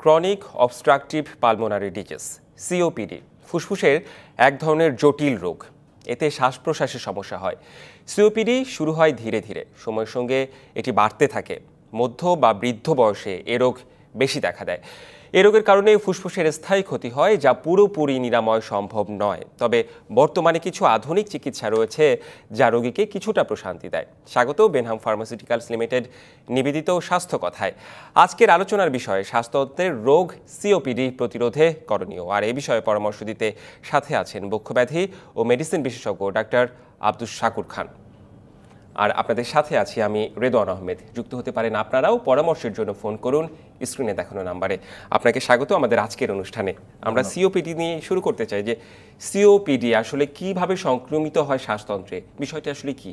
Chronic obstructive pulmonary disease COPD ফুসফুসের এক ধরনের জটিল রোগ এতে শ্বাস প্রশ্বাসের সমস্যা হয় সিওপিডি শুরু হয় ধীরে ধীরে সময়ের সঙ্গে এটি বাড়তে থাকে মধ্য বা বৃদ্ধ বয়সে এ রোগ বেশি দেখা দেয় এ রোগের কারণে ফুসফুসের স্থায়ী ক্ষতি হয় যা পুরোপুরি নিরাময় সম্ভব নয় তবে বর্তমানে কিছু আধুনিক চিকিৎসা রয়েছে যা রোগীকে কিছুটা প্রশান্তি দেয় স্বাগত বেনহাম ফার্মাসিউটিক্যালস লিমিটেড নিবেদিত স্বাস্থ্য কথায় আজকের আলোচনার বিষয় স্বাস্থ্যত্বের রোগ সিওপিডি প্রতিরোধে করণীয় আর এ বিষয়ে পরামর্শ দিতে সাথে আছেন বক্ষব্যাধি ও মেডিসিন বিশেষজ্ঞ ডাক্তার আব্দুল শাকুর খান আর আপনাদের সাথে আছি আমি রেদোয়ান আহমেদ যুক্ত হতে পারেন আপনারাও পরামর্শের জন্য ফোন করুন স্ক্রিনে দেখানো নাম্বারে আপনাকে স্বাগত আমাদের আজকের অনুষ্ঠানে আমরা সিওপিডি নিয়ে শুরু করতে চাই যে সিওপিডি আসলে কিভাবে সংক্রমিত হয় শ্বাসতন্ত্রে বিষয়টি আসলে কি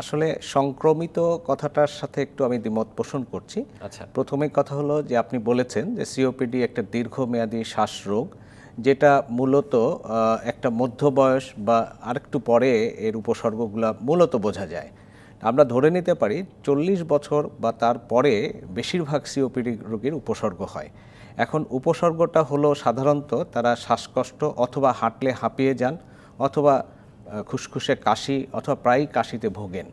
আসলে সংক্রমিত কথাটার সাথে একটু আমি দ্বিমত পোষণ করছি আচ্ছা প্রথমে কথা হলো যে আপনি বলেছেন যে সিওপিডি একটা দীর্ঘমেয়াদী শ্বাসরোগ যেটা মূলত একটা মধ্য বয়স বা আরেকটু পরে এর উপসর্গগুলো মূলত বোঝা যায় আমরা ধরে নিতে পারি চল্লিশ বছর বা তার পরে বেশিরভাগ সিওপিডি রোগীর উপসর্গ হয় এখন উপসর্গটা হলো সাধারণত তারা শ্বাসকষ্ট অথবা হাঁটলে হাঁপিয়ে যান অথবা খুসখুসে কাশি অথবা প্রায় কাশিতে ভোগেন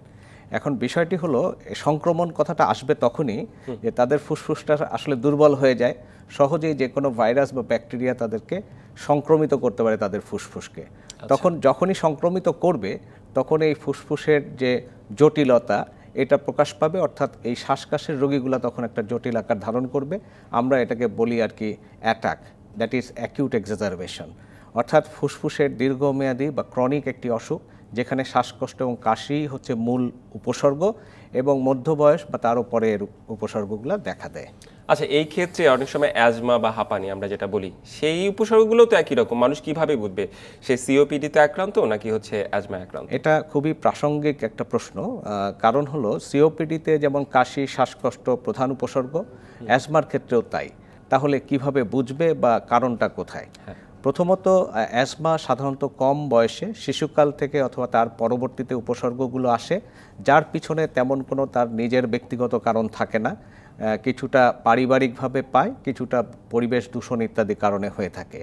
এখন বিষয়টি হলো সংক্রমণ কথাটা আসবে তখনই যে তাদের ফুসফুসটা আসলে দুর্বল হয়ে যায় সহজেই যে কোনো ভাইরাস বা ব্যাকটেরিয়া তাদেরকে সংক্রমিত করতে পারে তাদের ফুসফুসকে আচ্ছা। তখন যখনই সংক্রমিত করবে তখন এই ফুসফুসের যে জটিলতা এটা প্রকাশ পাবে অর্থাৎ এই শ্বাসকাশের রোগীগুলো তখন একটা জটিল আকার ধারণ করবে আমরা এটাকে বলি আর কি attack that is acute exacerbation অর্থাৎ ফুসফুসের দীর্ঘমেয়াদী বা ক্রনিক একটি অসুখ যেখানে শ্বাসকষ্ট এবং কাশি হচ্ছে মূল উপসর্গ এবং মধ্যবয়স বা তারও পরের এর উপসর্গগুলো দেখা দেয় আচ্ছা এই ক্ষেত্রে অনেক সময় অ্যাজমা বা হাঁপানি আমরা যেটা বলি সেই উপসর্গগুলো তো একই রকম মানুষ কিভাবে বুঝবে সে সিওপিডিতে আক্রান্ত নাকি হচ্ছে অ্যাজমা আক্রান্ত এটা খুবই প্রাসঙ্গিক একটা প্রশ্ন কারণ হলো সিওপিডিতে যেমন কাশি শ্বাসকষ্ট প্রধান উপসর্গ অ্যাজমার ক্ষেত্রেও তাই তাহলে কিভাবে বুঝবে বা কারণটা কোথায় হ্যাঁ। প্রথমত অ্যাজমা সাধারণত কম বয়সে শিশুকাল থেকে অথবা তার পরবর্তীতে উপসর্গগুলো আসে যার পিছনে তেমন কোনো তার নিজের ব্যক্তিগত কারণ থাকে না কিছুটা পারিবারিকভাবে পায় কিছুটা পরিবেশ দূষণ ইত্যাদি কারণে হয়ে থাকে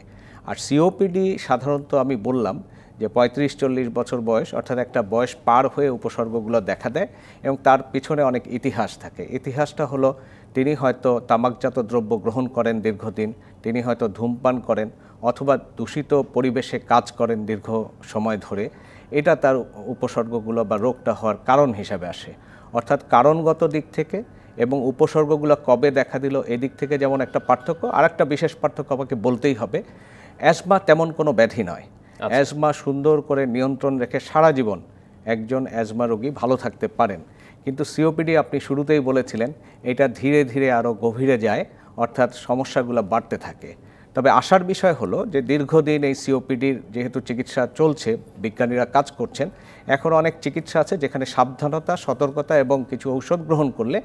আর সিওপিডি সাধারণত আমি বললাম যে পঁয়ত্রিশ চল্লিশ বছর বয়স অর্থাৎ একটা বয়স পার হয়ে উপসর্গগুলো দেখা দেয় এবং তার পিছনে অনেক ইতিহাস থাকে ইতিহাসটা হলো তিনি হয়তো তামাকজাত দ্রব্য গ্রহণ করেন দীর্ঘদিন তিনি হয়তো ধূমপান করেন অথবা দূষিত পরিবেশে কাজ করেন দীর্ঘ সময় ধরে এটা তার উপসর্গগুলো বা রোগটা হওয়ার কারণ হিসাবে আসে অর্থাৎ কারণগত দিক থেকে এবং উপসর্গগুলো কবে দেখা দিল এদিক থেকে যেমন একটা পার্থক্য আর একটা বিশেষ পার্থক্য আমাকে বলতেই হবে অ্যাজমা তেমন কোনো ব্যাধি নয় আচ্ছা। অ্যাজমা সুন্দর করে নিয়ন্ত্রণ রেখে সারা জীবন একজন অ্যাজমা রোগী ভালো থাকতে পারেন কিন্তু সিওপিডি আপনি শুরুতেই বলেছিলেন এটা ধীরে ধীরে আরও গভীরে যায় অর্থাৎ সমস্যাগুলো বাড়তে থাকে তবে আসার বিষয় হলো যে দীর্ঘদিন এই সিওপিডির যেহেতু চিকিৎসা চলছে বিজ্ঞানীরা কাজ করছেন এখন অনেক চিকিৎসা আছে যেখানে সাবধানতা সতর্কতা এবং কিছু ঔষধ গ্রহণ করলে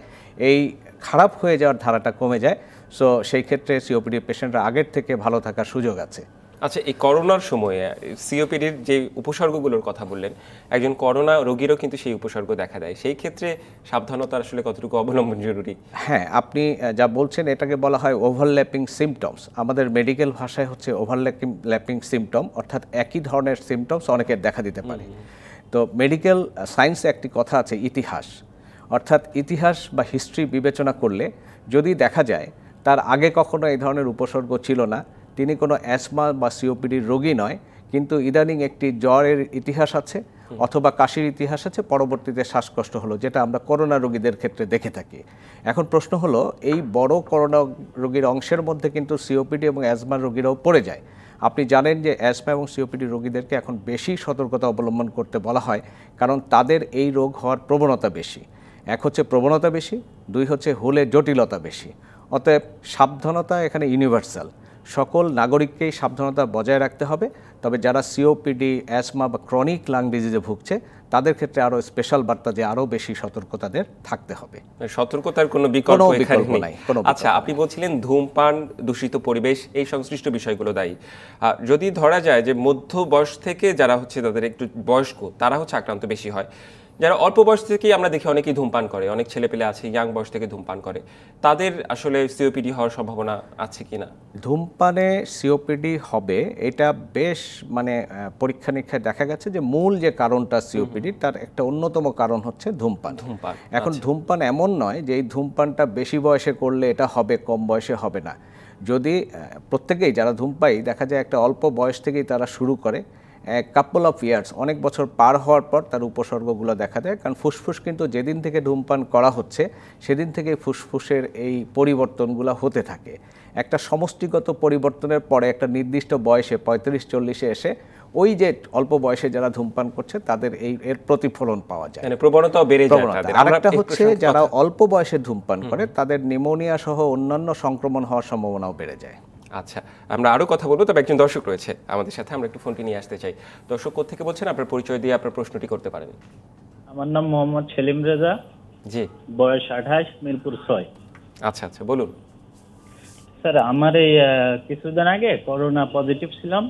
এই খারাপ হয়ে যাওয়ার ধারাটা কমে যায় সো সেই ক্ষেত্রে সিওপিডি পেশেন্টরা আগের থেকে ভালো থাকার সুযোগ আছে আচ্ছা এই করোনার সময়ে সিওপিডির যে উপসর্গগুলোর কথা বললেন একজন করোনা রোগীরও কিন্তু সেই উপসর্গ দেখা দেয় সেই ক্ষেত্রে সাবধানতা আসলে কতটুকু অবলম্বন জরুরি হ্যাঁ আপনি যা বলছেন এটাকে বলা হয় ওভারল্যাপিং সিমটমস আমাদের মেডিকেল ভাষায় হচ্ছে ওভারল্যাপিং ল্যাপিং সিমটম অর্থাৎ একই ধরনের সিমটমস অনেকের দেখা দিতে পারে তো মেডিকেল সায়েন্সে একটি কথা আছে ইতিহাস অর্থাৎ ইতিহাস বা হিস্ট্রি বিবেচনা করলে যদি দেখা যায় তার আগে কখনো এই ধরনের উপসর্গ ছিল না তিনি কোনো অ্যাসমা বা সিওপিডির রোগী নয় কিন্তু ইদানিং একটি জ্বরের ইতিহাস আছে অথবা কাশির ইতিহাস আছে পরবর্তীতে শ্বাসকষ্ট হলো যেটা আমরা করোনা রোগীদের ক্ষেত্রে দেখে থাকি এখন প্রশ্ন হলো এই বড় করোনা রোগীর অংশের মধ্যে কিন্তু সিওপিডি এবং অ্যাজমার রোগীরাও পড়ে যায় আপনি জানেন যে অ্যাজমা এবং সিওপিডি রোগীদেরকে এখন বেশি সতর্কতা অবলম্বন করতে বলা হয় কারণ তাদের এই রোগ হওয়ার প্রবণতা বেশি এক হচ্ছে প্রবণতা বেশি দুই হচ্ছে হলে জটিলতা বেশি অতএব সাবধানতা এখানে ইউনিভার্সাল সকল নাগরিককেই সাবধানতা বজায় রাখতে হবে তবে যারা সিওপিডি অ্যাসমা বা ক্রনিক লাং ডিজিজে ভুগছে তাদের ক্ষেত্রে আরও স্পেশাল বার্তা যে আরও বেশি সতর্ক তাদের থাকতে হবে মানে সতর্কতার কোনো বিকল্প নাই আচ্ছা আপনি বলছিলেন ধূমপান দূষিত পরিবেশ এই সংশ্লিষ্ট বিষয়গুলো দায়ী যদি ধরা যায় যে মধ্য বয়স থেকে যারা হচ্ছে তাদের একটু বয়স্ক তারা হচ্ছে আক্রান্ত বেশি হয় যারা অল্প বয়স থেকেই আমরা দেখি অনেকেই ধূমপান করে অনেক ছেলেপেলে আছে ইয়াং বয়স থেকে ধূমপান করে তাদের আসলে সিওপিডি হওয়ার সম্ভাবনা আছে কি না ধূমপানে সিওপিডি হবে এটা বেশ মানে পরীক্ষা নিরীক্ষায় দেখা গেছে যে মূল যে কারণটা সিওপিডি তার একটা অন্যতম কারণ হচ্ছে ধূমপান ধূমপান এখন আচ্ছা। ধূমপান এমন নয় যে এই ধূমপানটা বেশি বয়সে করলে এটা হবে কম বয়সে হবে না যদি প্রত্যেকেই যারা ধূমপাই দেখা যায় একটা অল্প বয়স থেকেই তারা শুরু করে কাপল অফ ইয়ার্স অনেক বছর পার হওয়ার পর তার উপসর্গগুলো দেখা দেয় কারণ ফুসফুস কিন্তু যেদিন থেকে ধূমপান করা হচ্ছে সেদিন থেকে ফুসফুসের এই পরিবর্তনগুলো হতে থাকে একটা সমষ্টিগত পরিবর্তনের পরে একটা নির্দিষ্ট বয়সে পঁয়ত্রিশ চল্লিশে এসে ওই যে অল্প বয়সে যারা ধূমপান করছে তাদের এই এর প্রতিফলন পাওয়া যায় মানে প্রবণতা বেড়ে যায় আরেকটা হচ্ছে যারা অল্প বয়সে ধূমপান করে তাদের নিমোনিয়া সহ অন্যান্য সংক্রমণ হওয়ার সম্ভাবনাও বেড়ে যায় আচ্ছা আমরা আরও কথা বলবো তবে একজন দর্শক রয়েছে আমাদের সাথে আমরা একটু ফোনটি নিয়ে আসতে চাই দর্শক থেকে বলছেন আপনার পরিচয় দিয়ে আপনার প্রশ্নটি করতে পারেন আমার নাম মোহাম্মদ সেলিম রেজা জি বয়স আঠাশ মিরপুর ছয় আচ্ছা আচ্ছা বলুন স্যার আমার এই কিছুদিন আগে করোনা পজিটিভ ছিলাম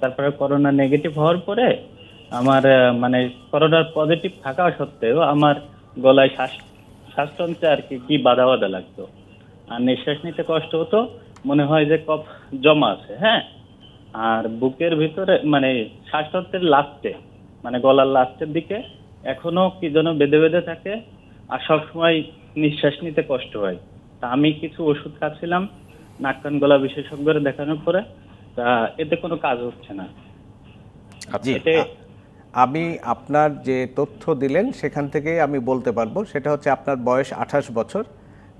তারপরে করোনা নেগেটিভ হওয়ার পরে আমার মানে করোনার পজিটিভ থাকা সত্ত্বেও আমার গলায় শ্বাস শ্বাসতন্ত্রে আর কি কি বাধা বাধা লাগতো আর নিঃশ্বাস নিতে কষ্ট হতো মনে হয় যে কফ জমা আছে হ্যাঁ আর বুকের ভিতরে মানে শ্বাসতন্ত্রের লাস্টে মানে গলার লাস্টের দিকে এখনো কি যেন বেঁধে বেঁধে থাকে আর সবসময় নিঃশ্বাস নিতে কষ্ট হয় তা আমি কিছু ওষুধ খাচ্ছিলাম নাক কান গলা বিশেষজ্ঞের দেখানোর পরে তা এতে কোনো কাজ হচ্ছে না আমি আপনার যে তথ্য দিলেন সেখান থেকে আমি বলতে পারবো সেটা হচ্ছে আপনার বয়স আঠাশ বছর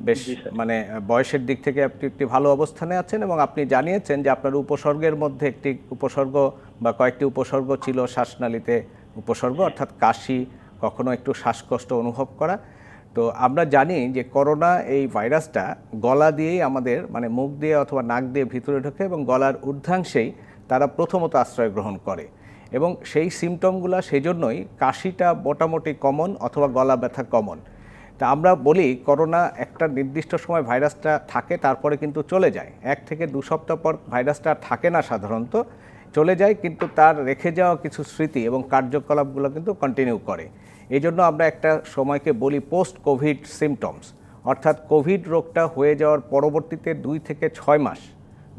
বেশ মানে বয়সের দিক থেকে আপনি একটি ভালো অবস্থানে আছেন এবং আপনি জানিয়েছেন যে আপনার উপসর্গের মধ্যে একটি উপসর্গ বা কয়েকটি উপসর্গ ছিল শ্বাসনালীতে উপসর্গ অর্থাৎ কাশি কখনো একটু শ্বাসকষ্ট অনুভব করা তো আমরা জানি যে করোনা এই ভাইরাসটা গলা দিয়েই আমাদের মানে মুখ দিয়ে অথবা নাক দিয়ে ভিতরে ঢোকে এবং গলার ঊর্ধ্বাংশেই তারা প্রথমত আশ্রয় গ্রহণ করে এবং সেই সিমটমগুলো সেই জন্যই কাশিটা মোটামুটি কমন অথবা গলা ব্যথা কমন তা আমরা বলি করোনা একটা নির্দিষ্ট সময় ভাইরাসটা থাকে তারপরে কিন্তু চলে যায় এক থেকে দু সপ্তাহ পর ভাইরাসটা থাকে না সাধারণত চলে যায় কিন্তু তার রেখে যাওয়া কিছু স্মৃতি এবং কার্যকলাপগুলো কিন্তু কন্টিনিউ করে এই জন্য আমরা একটা সময়কে বলি পোস্ট কোভিড সিমটমস অর্থাৎ কোভিড রোগটা হয়ে যাওয়ার পরবর্তীতে দুই থেকে ছয় মাস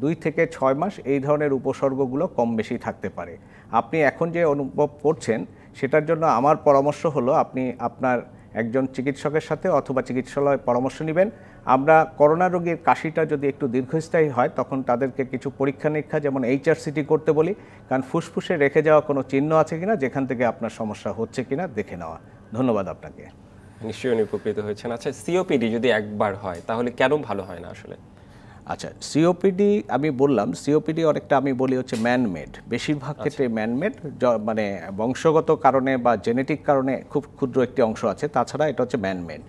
দুই থেকে ছয় মাস এই ধরনের উপসর্গগুলো কম বেশি থাকতে পারে আপনি এখন যে অনুভব করছেন সেটার জন্য আমার পরামর্শ হলো আপনি আপনার একজন চিকিৎসকের সাথে অথবা চিকিৎসালয়ে পরামর্শ নেবেন আমরা করোনা রোগীর কাশিটা যদি একটু দীর্ঘস্থায়ী হয় তখন তাদেরকে কিছু পরীক্ষা নিরীক্ষা যেমন এইচআরসিটি করতে বলি কারণ ফুসফুসে রেখে যাওয়া কোনো চিহ্ন আছে কিনা যেখান থেকে আপনার সমস্যা হচ্ছে কিনা দেখে নেওয়া ধন্যবাদ আপনাকে নিশ্চয়ই উপকৃত হয়েছেন আচ্ছা সিওপিডি যদি একবার হয় তাহলে কেন ভালো হয় না আসলে আচ্ছা সিওপিডি আমি বললাম সিওপিডি অনেকটা আমি বলি হচ্ছে ম্যানমেড বেশিরভাগ আচ্ছা। ক্ষেত্রে ম্যানমেড মানে বংশগত কারণে বা জেনেটিক কারণে খুব ক্ষুদ্র একটি অংশ আছে তাছাড়া এটা হচ্ছে ম্যানমেড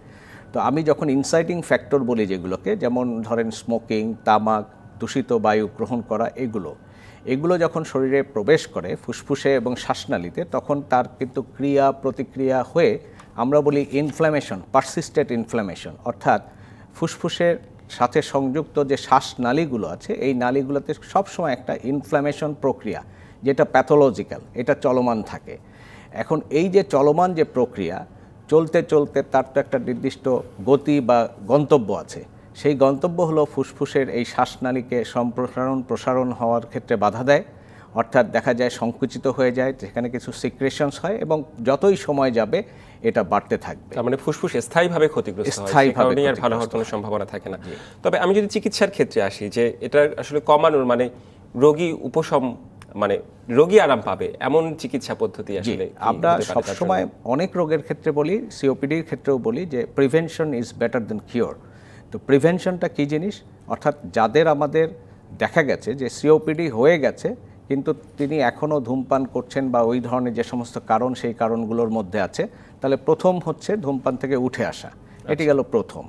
তো আমি যখন ইনসাইটিং ফ্যাক্টর বলি যেগুলোকে যেমন ধরেন স্মোকিং তামাক দূষিত বায়ু গ্রহণ করা এগুলো এগুলো যখন শরীরে প্রবেশ করে ফুসফুসে এবং শ্বাসনালীতে তখন তার কিন্তু ক্রিয়া প্রতিক্রিয়া হয়ে আমরা বলি ইনফ্ল্যামেশন পারসিস্টেড ইনফ্ল্যামেশন অর্থাৎ ফুসফুসের সাথে সংযুক্ত যে শ্বাসনালীগুলো আছে এই নালীগুলোতে সবসময় একটা ইনফ্ল্যামেশন প্রক্রিয়া যেটা প্যাথোলজিক্যাল এটা চলমান থাকে এখন এই যে চলমান যে প্রক্রিয়া চলতে চলতে তার তো একটা নির্দিষ্ট গতি বা গন্তব্য আছে সেই গন্তব্য হলো ফুসফুসের এই শ্বাসনালীকে সম্প্রসারণ প্রসারণ হওয়ার ক্ষেত্রে বাধা দেয় অর্থাৎ দেখা যায় সংকুচিত হয়ে যায় সেখানে কিছু সিক্রেশনস হয় এবং যতই সময় যাবে এটা বাড়তে থাকবে তার মানে ফুসফুস স্থায়ীভাবে ক্ষতিগ্রস্ত হয় কারণে আর ভালো হওয়ার কোনো সম্ভাবনা থাকে না তবে আমি যদি চিকিৎসার ক্ষেত্রে আসি যে এটা আসলে কমানোর মানে রোগী উপশম মানে রোগী আরাম পাবে এমন চিকিৎসা পদ্ধতি আসলে আমরা সবসময় অনেক রোগের ক্ষেত্রে বলি সিওপিডির ক্ষেত্রেও বলি যে prevention is better than cure তো প্রিভেনশনটা কী জিনিস অর্থাৎ যাদের আমাদের দেখা গেছে যে সিওপিডি হয়ে গেছে কিন্তু তিনি এখনও ধূমপান করছেন বা ওই ধরনের যে সমস্ত কারণ সেই কারণগুলোর মধ্যে আছে তাহলে প্রথম হচ্ছে ধূমপান থেকে উঠে আসা এটি আচ্ছা। গেল প্রথম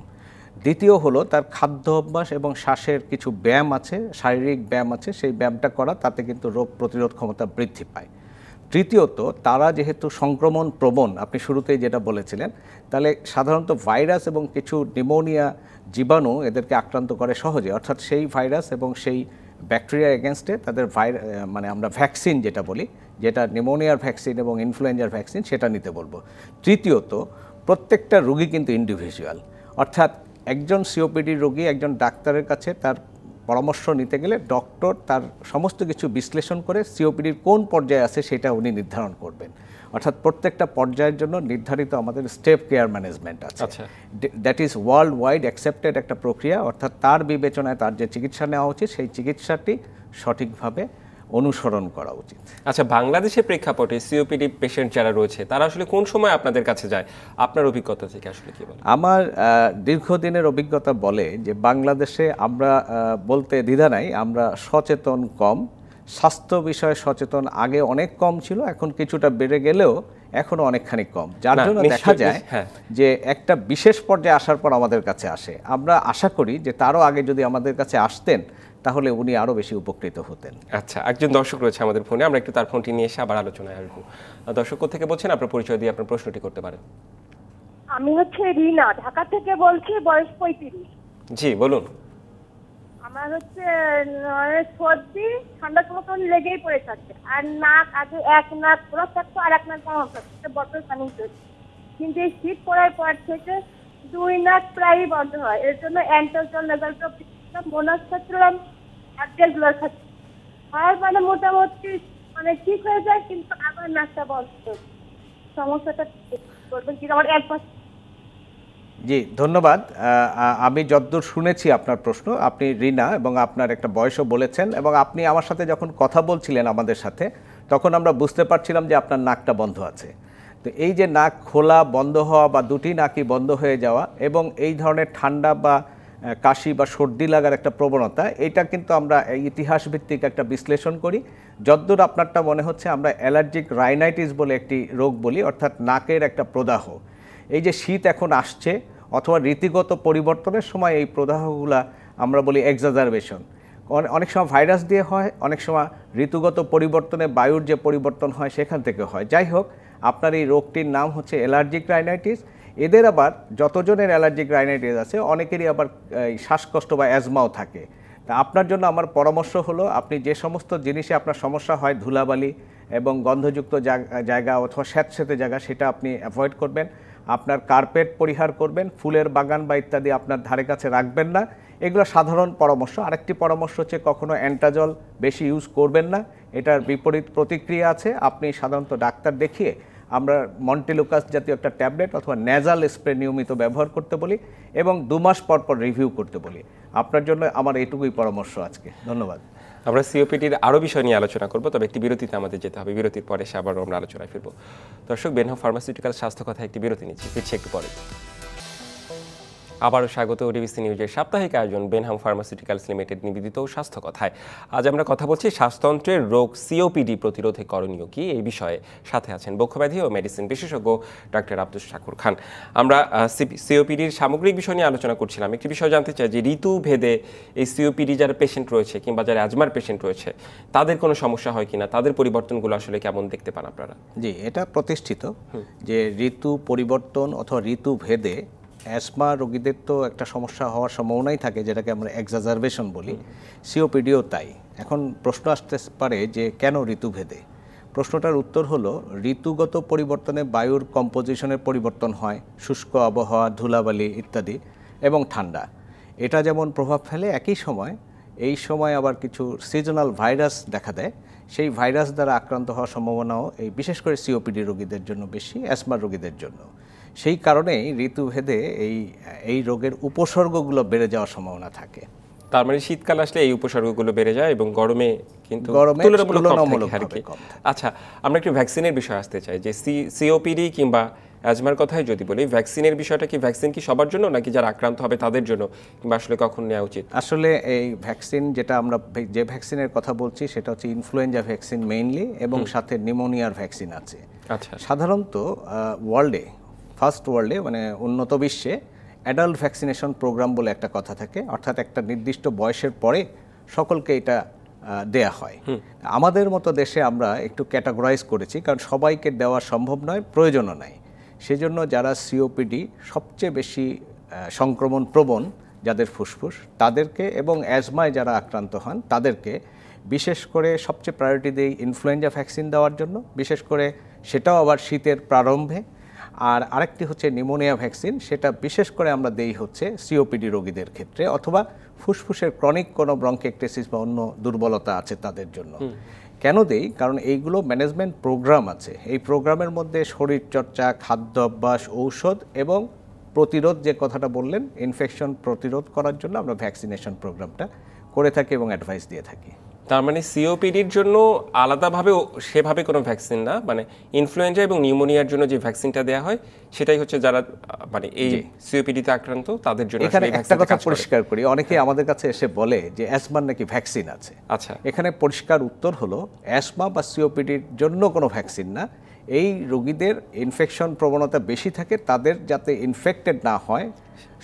দ্বিতীয় হলো তার খাদ্য অভ্যাস এবং শ্বাসের কিছু ব্যায়াম আছে শারীরিক ব্যায়াম আছে সেই ব্যায়ামটা করা তাতে কিন্তু রোগ প্রতিরোধ ক্ষমতা বৃদ্ধি পায় তৃতীয়ত তারা যেহেতু সংক্রমণ প্রবণ আপনি শুরুতেই যেটা বলেছিলেন তাহলে সাধারণত ভাইরাস এবং কিছু নিমোনিয়া জীবাণু এদেরকে আক্রান্ত করে সহজে অর্থাৎ সেই ভাইরাস এবং সেই ব্যাকটেরিয়ার এগেনস্টে তাদের ভাই মানে আমরা ভ্যাকসিন যেটা বলি যেটা নিমোনিয়ার ভ্যাকসিন এবং ইনফ্লুয়েঞ্জার ভ্যাকসিন সেটা নিতে বলবো তৃতীয়ত প্রত্যেকটা রোগী কিন্তু ইন্ডিভিজুয়াল অর্থাৎ একজন সিওপিডি রোগী একজন ডাক্তারের কাছে তার পরামর্শ নিতে গেলে ডক্টর তার সমস্ত কিছু বিশ্লেষণ করে সিওপিডির কোন পর্যায়ে আছে সেটা উনি নির্ধারণ করবেন অর্থাৎ প্রত্যেকটা পর্যায়ের জন্য নির্ধারিত আমাদের স্টেপ কেয়ার ম্যানেজমেন্ট আছে আচ্ছা। That is world wide accepted একটা প্রক্রিয়া অর্থাৎ তার বিবেচনায় তার যে চিকিৎসা নেওয়া উচিত সেই চিকিৎসাটি সঠিকভাবে অনুসরণ করা উচিত আচ্ছা বাংলাদেশের প্রেক্ষাপটে সিওপিডি পেশেন্ট যারা রয়েছে তারা আসলে কোন সময় আপনাদের কাছে যায় আপনার অভিজ্ঞতা থেকে আসলে কি বলে আমার দীর্ঘদিনের অভিজ্ঞতা বলে যে বাংলাদেশে আমরা বলতে দ্বিধা নাই আমরা সচেতন কম স্বাস্থ্য বিষয়ে সচেতন আগে অনেক কম ছিল এখন কিছুটা বেড়ে গেলেও এখনও অনেকখানি কম যার জন্য দেখা যায় হ্যাঁ। যে একটা বিশেষ পর্যায়ে আসার পর আমাদের কাছে আসে আমরা আশা করি যে তারও আগে যদি আমাদের কাছে আসতেন তাহলে উনি আরও বেশি উপকৃত হতেন আচ্ছা একজন দর্শক রয়েছে আমাদের ফোনে আমরা একটু তার ফোনটি নিয়ে এসে আবার আলোচনায় আসবো দর্শক থেকে বলছেন আপনার পরিচয় দিয়ে আপনার প্রশ্নটি করতে পারেন আমি হচ্ছে রিনা ঢাকা থেকে বলছি বয়স পঁয়ত্রিশ জি বলুন আমার হচ্ছে সর্দি ঠান্ডার মতন লেগেই পড়ে থাকছে আর নাক আগে এক নাক পড়া থাকতো আর এক নাক বন্ধ থাকতো বছর পানি চলছে কিন্তু এই শীত পড়ার পর থেকে দুই নাক প্রায়ই বন্ধ হয় এর জন্য অ্যান্টাল লেভেলটা খাচ্ছি মানে মোটামুটি মানে ঠিক হয়ে যায় কিন্তু আবার বন্ধ সমস্যাটা করবেন কিন্তু আমার জি ধন্যবাদ আমি যতদূর শুনেছি আপনার প্রশ্ন আপনি রিনা এবং আপনার একটা বয়সও বলেছেন এবং আপনি আমার সাথে যখন কথা বলছিলেন আমাদের সাথে তখন আমরা বুঝতে পারছিলাম যে আপনার নাকটা বন্ধ আছে তো এই যে নাক খোলা বন্ধ হওয়া বা দুটি নাকই বন্ধ হয়ে যাওয়া এবং এই ধরনের ঠান্ডা বা কাশি বা সর্দি লাগার একটা প্রবণতা এটা কিন্তু আমরা ইতিহাস ভিত্তিক একটা বিশ্লেষণ করি যদ্দূর আপনারটা মনে হচ্ছে আমরা অ্যালার্জিক রাইনাইটিস বলে একটি রোগ বলি অর্থাৎ নাকের একটা প্রদাহ এই যে শীত এখন আসছে অথবা রীতিগত পরিবর্তনের সময় এই প্রদাহগুলা আমরা বলি এক্সাজারবেশন অনেক সময় ভাইরাস দিয়ে হয় অনেক সময় ঋতুগত পরিবর্তনে বায়ুর যে পরিবর্তন হয় সেখান থেকে হয় যাই হোক আপনার এই রোগটির নাম হচ্ছে অ্যালার্জিক রাইনাইটিস এদের আবার যতজনের অ্যালার্জিক রাইনাইটিস আছে অনেকেরই আবার শ্বাসকষ্ট বা অ্যাজমাও থাকে তা আপনার জন্য আমার পরামর্শ হলো আপনি যে সমস্ত জিনিসে আপনার সমস্যা হয় ধুলাবালি এবং গন্ধযুক্ত জায়গা অথবা স্যাঁতস্যাঁতে জায়গা সেটা আপনি অ্যাভয়েড করবেন আপনার কার্পেট পরিহার করবেন ফুলের বাগান বা ইত্যাদি আপনার ধারে কাছে রাখবেন না এগুলো সাধারণ পরামর্শ আরেকটি পরামর্শ হচ্ছে কখনো অ্যান্টাজল বেশি ইউজ করবেন না এটার বিপরীত প্রতিক্রিয়া আছে আপনি সাধারণত ডাক্তার দেখিয়ে আমরা মন্টিলুকাস জাতীয় একটা ট্যাবলেট অথবা ন্যাজাল স্প্রে নিয়মিত ব্যবহার করতে বলি এবং দু মাস পর পর রিভিউ করতে বলি আপনার জন্য আমার এটুকুই পরামর্শ আজকে ধন্যবাদ আমরা সিওপিটির আরও বিষয় নিয়ে আলোচনা করব তবে একটি বিরতিতে আমাদের যেতে হবে বিরতির পরে সে আবারও আমরা আলোচনায় ফিরব দর্শক বেনহ ফার্মাসিউটিক্যাল স্বাস্থ্য কথা একটি বিরতি নিচ্ছি ফিরছে একটু পরে আবারও স্বাগত ডিবিসি নিউজের সাপ্তাহিক আয়োজন বেনহাম ফার্মাসিউটিক্যালস লিমিটেড নিবেদিত স্বাস্থ্য কথায় আজ আমরা কথা বলছি স্বাস্থ্যতন্ত্রের রোগ সিওপিডি প্রতিরোধে করণীয় কি এই বিষয়ে সাথে আছেন বক্ষব্যাধি ও মেডিসিন বিশেষজ্ঞ ডাক্তার আব্দুস শাকুর খান আমরা সিওপিডির সামগ্রিক বিষয় নিয়ে আলোচনা করছিলাম একটি বিষয় জানতে চাই যে ঋতু ভেদে এই সিওপিডি যারা পেশেন্ট রয়েছে কিংবা যারা অ্যাজমার পেশেন্ট রয়েছে তাদের কোনো সমস্যা হয় কিনা তাদের পরিবর্তনগুলো আসলে কেমন দেখতে পান আপনারা জি এটা প্রতিষ্ঠিত যে ঋতু পরিবর্তন অথবা ঋতু ভেদে অ্যাসমা রোগীদের তো একটা সমস্যা হওয়ার সম্ভাবনাই থাকে যেটাকে আমরা এক্সাজারভেশন বলি সিওপিডিও তাই এখন প্রশ্ন আসতে পারে যে কেন ঋতুভেদে প্রশ্নটার উত্তর হলো ঋতুগত পরিবর্তনে বায়ুর কম্পোজিশনের পরিবর্তন হয় শুষ্ক আবহাওয়া ধুলাবালি ইত্যাদি এবং ঠান্ডা এটা যেমন প্রভাব ফেলে একই সময় এই সময় আবার কিছু সিজনাল ভাইরাস দেখা দেয় সেই ভাইরাস দ্বারা আক্রান্ত হওয়ার সম্ভাবনাও এই বিশেষ করে সিওপিডি রোগীদের জন্য বেশি অ্যাসমার রোগীদের জন্য সেই কারণেই ঋতুভেদে এই এই রোগের উপসর্গগুলো বেড়ে যাওয়ার সম্ভাবনা থাকে তার মানে শীতকাল আসলে এই উপসর্গগুলো বেড়ে যায় এবং গরমে কিন্তু আচ্ছা আমরা একটু ভ্যাকসিনের বিষয় আসতে চাই যে সিওপিডি কিংবা অ্যাজমার কথাই যদি বলি ভ্যাকসিনের বিষয়টা কি ভ্যাকসিন কি সবার জন্য নাকি যারা আক্রান্ত হবে তাদের জন্য কিংবা আসলে কখন নেওয়া উচিত আসলে এই ভ্যাকসিন যেটা আমরা যে ভ্যাকসিনের কথা বলছি সেটা হচ্ছে ইনফ্লুয়েঞ্জা ভ্যাকসিন মেইনলি এবং সাথে নিমোনিয়ার ভ্যাকসিন আছে আচ্ছা সাধারণত ওয়ার্ল্ডে ফার্স্ট ওয়ার্ল্ডে মানে উন্নত বিশ্বে অ্যাডাল্ট ভ্যাকসিনেশন প্রোগ্রাম বলে একটা কথা থাকে অর্থাৎ একটা নির্দিষ্ট বয়সের পরে সকলকে এটা দেয়া হয় আমাদের মতো দেশে আমরা একটু ক্যাটাগরাইজ করেছি কারণ সবাইকে দেওয়া সম্ভব নয় প্রয়োজনও নাই সেজন্য যারা সিওপিডি সবচেয়ে বেশি সংক্রমণ প্রবণ যাদের ফুসফুস তাদেরকে এবং অ্যাজমায় যারা আক্রান্ত হন তাদেরকে বিশেষ করে সবচেয়ে প্রায়োরিটি দেই ইনফ্লুয়েঞ্জা ভ্যাকসিন দেওয়ার জন্য বিশেষ করে সেটাও আবার শীতের প্রারম্ভে আর আরেকটি হচ্ছে নিউমোনিয়া ভ্যাকসিন সেটা বিশেষ করে আমরা দেই হচ্ছে সিওপিডি রোগীদের ক্ষেত্রে অথবা ফুসফুসের ক্রনিক কোনো ব্রঙ্কেকটেসিস বা অন্য দুর্বলতা আছে তাদের জন্য কেন দেই কারণ এইগুলো ম্যানেজমেন্ট প্রোগ্রাম আছে এই প্রোগ্রামের মধ্যে শরীরচর্চা খাদ্য অভ্যাস ঔষধ এবং প্রতিরোধ যে কথাটা বললেন ইনফেকশন প্রতিরোধ করার জন্য আমরা ভ্যাকসিনেশন প্রোগ্রামটা করে থাকি এবং অ্যাডভাইস দিয়ে থাকি তার মানে সিওপিডির জন্য আলাদাভাবে সেভাবে কোনো ভ্যাকসিন না মানে ইনফ্লুয়েঞ্জা এবং নিউমোনিয়ার জন্য যে ভ্যাকসিনটা দেওয়া হয় সেটাই হচ্ছে যারা মানে এই সিওপিডিতে আক্রান্ত তাদের জন্য এখানে একটা কথা পরিষ্কার করি অনেকে হ্যাঁ। আমাদের কাছে এসে বলে যে অ্যাসমার নাকি ভ্যাকসিন আছে আচ্ছা এখানে পরিষ্কার উত্তর হলো অ্যাসমা বা সিওপিডির জন্য কোনো ভ্যাকসিন না এই রোগীদের ইনফেকশন প্রবণতা বেশি থাকে তাদের যাতে ইনফেক্টেড না হয়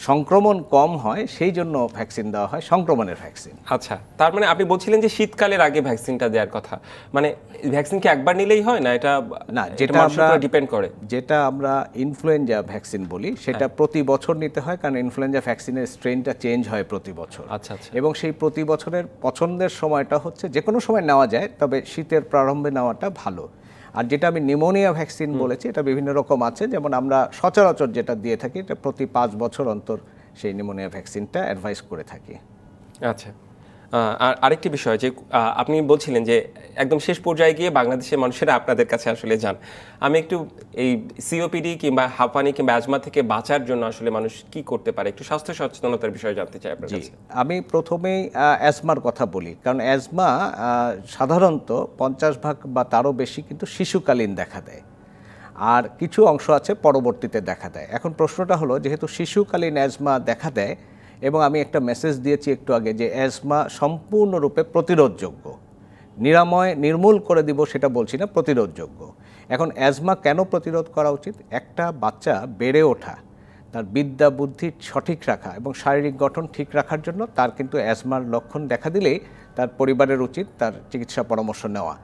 সংক্রমণ কম হয় সেই জন্য ভ্যাকসিন দেওয়া হয় সংক্রমণের ভ্যাকসিন আচ্ছা তার মানে আপনি বলছিলেন যে শীতকালের আগে ভ্যাকসিনটা দেওয়ার কথা মানে ভ্যাকসিন কি একবার নিলেই হয় না এটা না যেটা আমরা ডিপেন্ড করে যেটা আমরা ইনফ্লুয়েঞ্জা ভ্যাকসিন বলি হ্যাঁ। সেটা প্রতি বছর নিতে হয় কারণ ইনফ্লুয়েঞ্জা ভ্যাকসিনের স্ট্রেনটা চেঞ্জ হয় প্রতি বছর আচ্ছা আচ্ছা এবং সেই প্রতি বছরের পছন্দের সময়টা হচ্ছে যে কোনো সময় নেওয়া যায় তবে শীতের প্রারম্ভে নেওয়াটা ভালো আর যেটা আমি নিমোনিয়া ভ্যাকসিন বলেছি এটা বিভিন্ন রকম আছে যেমন আমরা সচরাচর যেটা দিয়ে থাকি এটা প্রতি পাঁচ বছর অন্তর সেই নিমোনিয়া ভ্যাকসিনটা অ্যাডভাইস করে থাকি আচ্ছা আর আরেকটি বিষয় যে আপনি বলছিলেন যে একদম শেষ পর্যায়ে গিয়ে বাংলাদেশের মানুষেরা আপনাদের কাছে আসলে যান আমি একটু এই সিওপিডি কিংবা হাফানি কিংবা অ্যাজমা থেকে বাঁচার জন্য আসলে মানুষ কি করতে পারে একটু স্বাস্থ্য সচেতনতার বিষয়ে জানতে চাই আপনার কাছে আমি প্রথমেই অ্যাজমার কথা বলি কারণ অ্যাজমা সাধারণত পঞ্চাশ ভাগ বা তারও বেশি কিন্তু শিশুকালীন দেখা দেয় আর কিছু অংশ আছে পরবর্তীতে দেখা দেয় এখন প্রশ্নটা হলো যেহেতু শিশুকালীন অ্যাজমা দেখা দেয় এবং আমি একটা মেসেজ দিয়েছি একটু আগে যে অ্যাজমা সম্পূর্ণরূপে প্রতিরোধযোগ্য নিরাময় নির্মূল করে দিব সেটা বলছি না প্রতিরোধযোগ্য এখন অ্যাজমা কেন প্রতিরোধ করা উচিত একটা বাচ্চা বেড়ে ওঠা তার বিদ্যা বুদ্ধি সঠিক রাখা এবং শারীরিক গঠন ঠিক রাখার জন্য তার কিন্তু অ্যাজমার লক্ষণ দেখা দিলেই তার পরিবারের উচিত তার চিকিৎসা পরামর্শ নেওয়া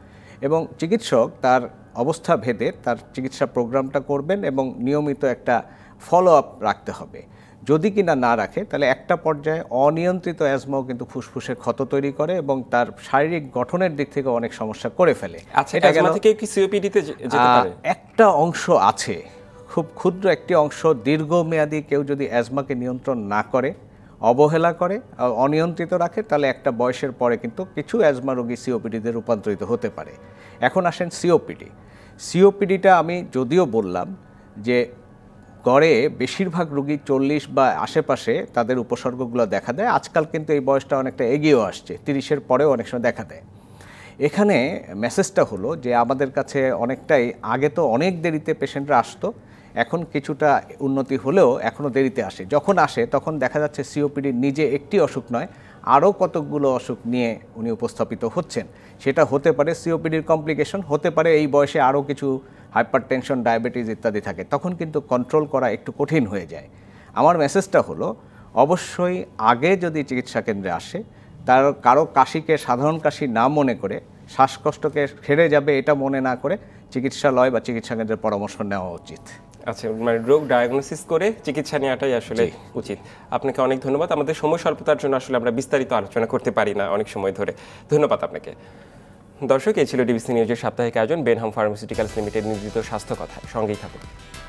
এবং চিকিৎসক তার অবস্থা ভেদে তার চিকিৎসা প্রোগ্রামটা করবেন এবং নিয়মিত একটা ফলো আপ রাখতে হবে যদি কিনা না রাখে তাহলে একটা পর্যায়ে অনিয়ন্ত্রিত অ্যাজমাও কিন্তু ফুসফুসের ক্ষত তৈরি করে এবং তার শারীরিক গঠনের দিক থেকে অনেক সমস্যা করে ফেলে আচ্ছা কি সিওপিডিতে একটা অংশ আছে খুব ক্ষুদ্র একটি অংশ দীর্ঘমেয়াদী কেউ যদি অ্যাজমাকে নিয়ন্ত্রণ না করে অবহেলা করে অনিয়ন্ত্রিত রাখে তাহলে একটা বয়সের পরে কিন্তু কিছু অ্যাজমা রোগী সিওপিডিতে রূপান্তরিত হতে পারে এখন আসেন সিওপিডি সিওপিডিটা আমি যদিও বললাম যে গড়ে বেশিরভাগ রোগী চল্লিশ বা আশেপাশে তাদের উপসর্গগুলো দেখা দেয় আজকাল কিন্তু এই বয়সটা অনেকটা এগিয়েও আসছে তিরিশের পরেও অনেক সময় দেখা দেয় এখানে মেসেজটা হলো যে আমাদের কাছে অনেকটাই আগে তো অনেক দেরিতে পেশেন্টরা আসতো এখন কিছুটা উন্নতি হলেও এখনও দেরিতে আসে যখন আসে তখন দেখা যাচ্ছে সিওপিডি নিজে একটি অসুখ নয় আরও কতকগুলো অসুখ নিয়ে উনি উপস্থাপিত হচ্ছেন সেটা হতে পারে সিওপিডির কমপ্লিকেশন হতে পারে এই বয়সে আরও কিছু হাইপারটেনশন ডায়াবেটিস ইত্যাদি থাকে তখন কিন্তু কন্ট্রোল করা একটু কঠিন হয়ে যায় আমার মেসেজটা হলো অবশ্যই আগে যদি চিকিৎসা কেন্দ্রে আসে তার কারো কাশিকে সাধারণ কাশি না মনে করে শ্বাসকষ্টকে সেরে যাবে এটা মনে না করে চিকিৎসালয় বা চিকিৎসা কেন্দ্রের পরামর্শ নেওয়া উচিত আচ্ছা মানে রোগ ডায়াগনোসিস করে চিকিৎসা নেওয়াটাই আসলে উচিত আপনাকে অনেক ধন্যবাদ আমাদের সময় স্বল্পতার জন্য আসলে আমরা বিস্তারিত আলোচনা করতে পারি না অনেক সময় ধরে ধন্যবাদ আপনাকে দর্শক এই ছিল ডিবিসি নিউজের সাপ্তাহিক আয়োজন বেনহাম ফার্মাসিউটিক্যালস লিমিটেড নিয়োজিত স্বাস্থ্য কথা সঙ্গেই থাকুন